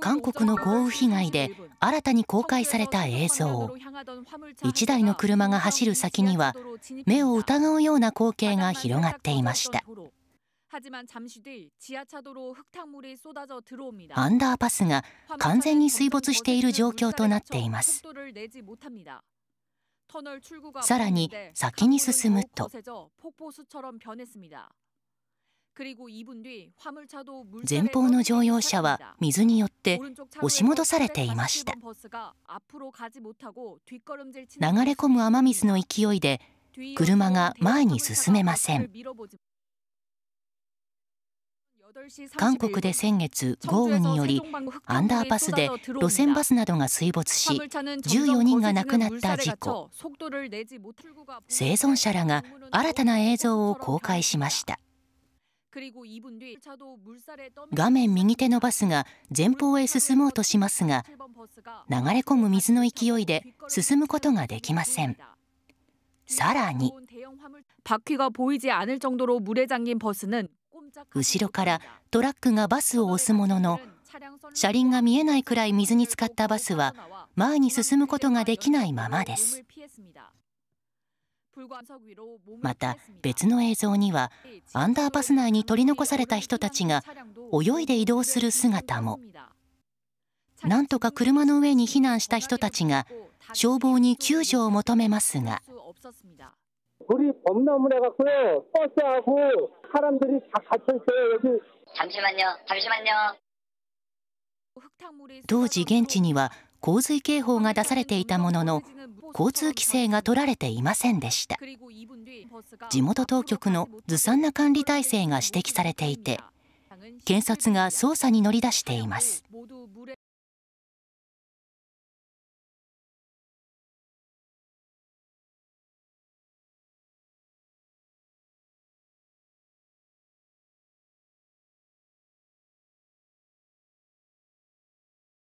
韓国の豪雨被害で新たに公開された映像1台の車が走る先には目を疑うような光景が広がっていましたアンダーパスが完全に水没している状況となっていますさらに先に進むと前方の乗用車は水によって押し戻されていました流れ込む雨水の勢いで車が前に進めません韓国で先月、豪雨によりアンダーパスで路線バスなどが水没し14人が亡くなった事故生存者らが新たな映像を公開しました。画面右手のバスが前方へ進もうとしますが流れ込む水の勢いで進むことができません。更に後ろからトラックがバスを押すものの車輪が見えないくらい水に浸かったバスは前に進むことができないままです。また、別の映像にはアンダーパス内に取り残された人たちが泳いで移動する姿も。何とか車の上に避難した人たちが消防に救助を求めますが。当時現地には洪水警報が出されていたものの交通規制が取られていませんでした地元当局のずさんな管理体制が指摘されていて検察が捜査に乗り出しています。